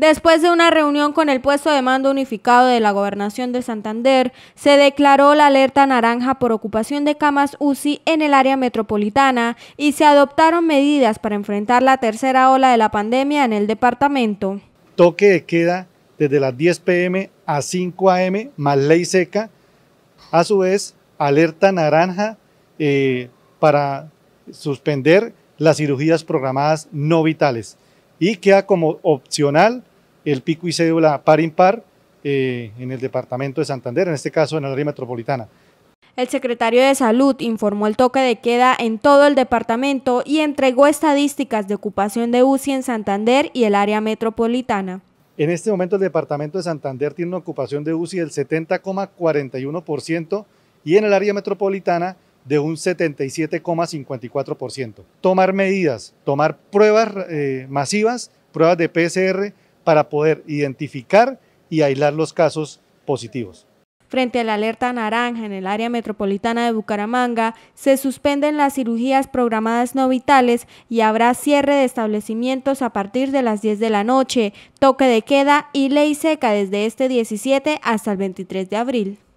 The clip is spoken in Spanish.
Después de una reunión con el puesto de mando unificado de la Gobernación de Santander, se declaró la alerta naranja por ocupación de camas UCI en el área metropolitana y se adoptaron medidas para enfrentar la tercera ola de la pandemia en el departamento. Toque de queda desde las 10 pm a 5 am más ley seca. A su vez, alerta naranja eh, para suspender las cirugías programadas no vitales y queda como opcional el pico y cédula par impar eh, en el departamento de Santander, en este caso en el área metropolitana. El secretario de Salud informó el toque de queda en todo el departamento y entregó estadísticas de ocupación de UCI en Santander y el área metropolitana. En este momento el departamento de Santander tiene una ocupación de UCI del 70,41% y en el área metropolitana de un 77,54%. Tomar medidas, tomar pruebas eh, masivas, pruebas de PCR para poder identificar y aislar los casos positivos. Frente a la alerta naranja en el área metropolitana de Bucaramanga, se suspenden las cirugías programadas no vitales y habrá cierre de establecimientos a partir de las 10 de la noche, toque de queda y ley seca desde este 17 hasta el 23 de abril.